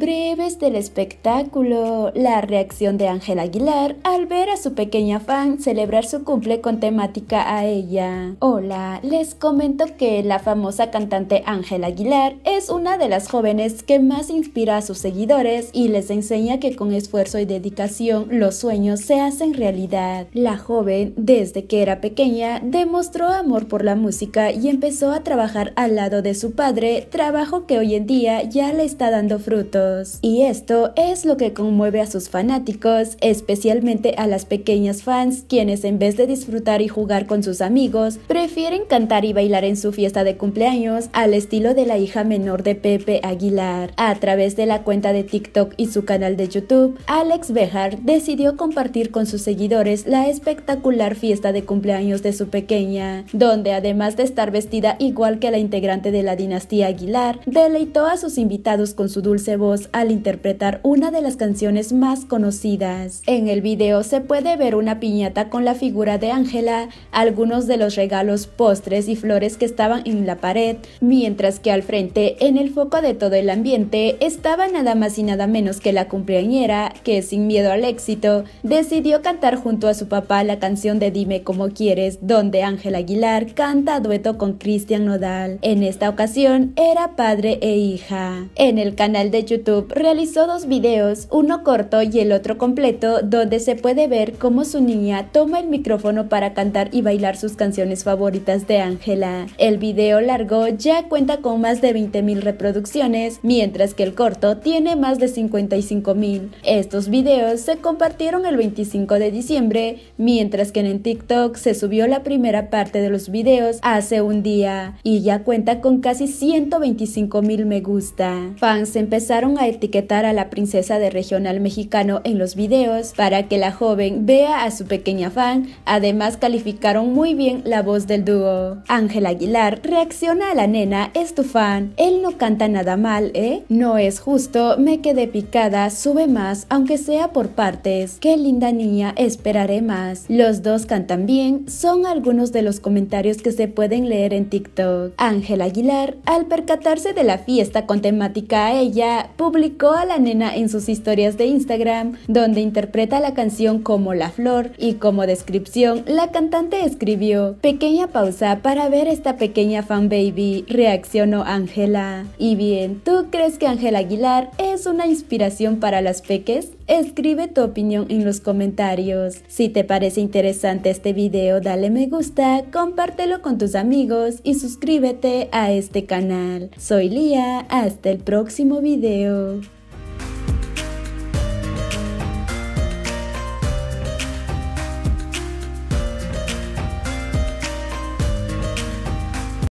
Breves del espectáculo. La reacción de Ángela Aguilar al ver a su pequeña fan celebrar su cumple con temática a ella. Hola, les comento que la famosa cantante Ángela Aguilar es una de las jóvenes que más inspira a sus seguidores y les enseña que con esfuerzo y dedicación los sueños se hacen realidad. La joven, desde que era pequeña, demostró amor por la música y empezó a trabajar al lado de su padre, trabajo que hoy en día ya le está dando frutos. Y esto es lo que conmueve a sus fanáticos, especialmente a las pequeñas fans, quienes en vez de disfrutar y jugar con sus amigos, prefieren cantar y bailar en su fiesta de cumpleaños al estilo de la hija menor de Pepe Aguilar. A través de la cuenta de TikTok y su canal de YouTube, Alex Bejar decidió compartir con sus seguidores la espectacular fiesta de cumpleaños de su pequeña, donde además de estar vestida igual que la integrante de la dinastía Aguilar, deleitó a sus invitados con su dulce voz al interpretar una de las canciones más conocidas. En el video se puede ver una piñata con la figura de Ángela, algunos de los regalos, postres y flores que estaban en la pared, mientras que al frente, en el foco de todo el ambiente, estaba nada más y nada menos que la cumpleañera, que sin miedo al éxito, decidió cantar junto a su papá la canción de Dime como quieres, donde Ángela Aguilar canta a dueto con Cristian Nodal. En esta ocasión era padre e hija. En el canal de YouTube realizó dos videos, uno corto y el otro completo, donde se puede ver cómo su niña toma el micrófono para cantar y bailar sus canciones favoritas de Ángela. El video largo ya cuenta con más de 20.000 reproducciones, mientras que el corto tiene más de 55.000. Estos videos se compartieron el 25 de diciembre, mientras que en TikTok se subió la primera parte de los videos hace un día y ya cuenta con casi 125.000 me gusta. Fans empezaron a etiquetar a la princesa de regional mexicano en los videos para que la joven vea a su pequeña fan. Además calificaron muy bien la voz del dúo. Ángel Aguilar reacciona a la nena, es tu fan. Él no canta nada mal, ¿eh? No es justo, me quedé picada, sube más, aunque sea por partes. Qué linda niña, esperaré más. Los dos cantan bien, son algunos de los comentarios que se pueden leer en TikTok. Ángel Aguilar, al percatarse de la fiesta con temática a ella, publicó a la nena en sus historias de Instagram, donde interpreta la canción como La Flor y como descripción la cantante escribió, pequeña pausa para ver esta pequeña fanbaby, reaccionó Ángela. Y bien, ¿tú crees que Ángela Aguilar es una inspiración para las peques? Escribe tu opinión en los comentarios. Si te parece interesante este video, dale me gusta, compártelo con tus amigos y suscríbete a este canal. Soy Lía, hasta el próximo video. you